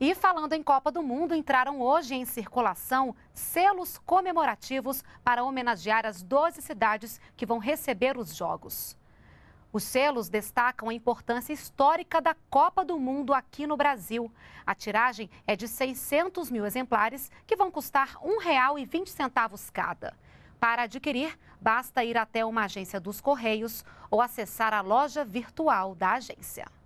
E falando em Copa do Mundo, entraram hoje em circulação selos comemorativos para homenagear as 12 cidades que vão receber os Jogos. Os selos destacam a importância histórica da Copa do Mundo aqui no Brasil. A tiragem é de 600 mil exemplares, que vão custar R$ 1,20 cada. Para adquirir, basta ir até uma agência dos Correios ou acessar a loja virtual da agência.